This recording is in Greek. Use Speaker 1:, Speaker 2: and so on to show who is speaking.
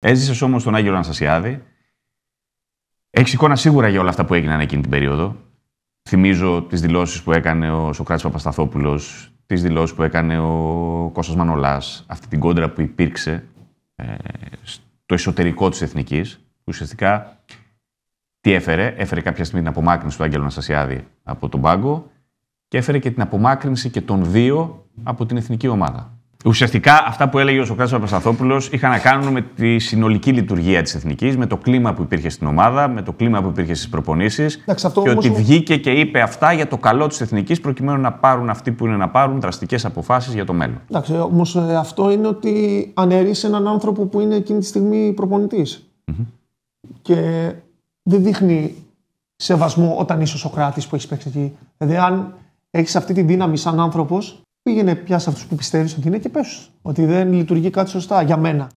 Speaker 1: Έζησες όμως τον Άγιο Αναστασιάδη. Έχεις εικόνα σίγουρα για όλα αυτά που έγιναν εκείνη την περίοδο. Θυμίζω τις δηλώσεις που έκανε ο Σοκράτης Παπασταθόπουλος, τις δηλώσεις που έκανε ο Κώστας Μανολάς, αυτή την κόντρα που υπήρξε ε, στο εσωτερικό της Εθνικής, ουσιαστικά τι έφερε, έφερε κάποια στιγμή την απομάκρυνση του Άγγελου Αναστασιάδη από τον πάγκο και έφερε και την απομάκρυνση και των δύο από την εθνική ομάδα. Ουσιαστικά αυτά που έλεγε ο Σοκράτη Παπασταθόπουλο είχαν να κάνουν με τη συνολική λειτουργία της εθνικής, με το κλίμα που υπήρχε στην ομάδα, με το κλίμα που υπήρχε στις προπονήσεις.
Speaker 2: Και ότι όμως... βγήκε
Speaker 1: και είπε αυτά για το καλό της εθνικής, προκειμένου να πάρουν αυτοί που είναι να πάρουν δραστικές αποφάσεις για το μέλλον.
Speaker 2: Εντάξει, όμως ε, αυτό είναι ότι αναιρείς έναν άνθρωπο που είναι εκείνη τη στιγμή προπονητής. Mm-hmm. Και δεν δείχνει σεβασμό όταν είσαι ο Σοκράτη που έχεις παίξει εκεί. Δηλαδή, αν έχεις αυτή τη δύναμη σαν άνθρωπος, Πήγαινε πια σε αυτούς που πιστεύεις ότι είναι και πες ότι δεν λειτουργεί κάτι σωστά για μένα.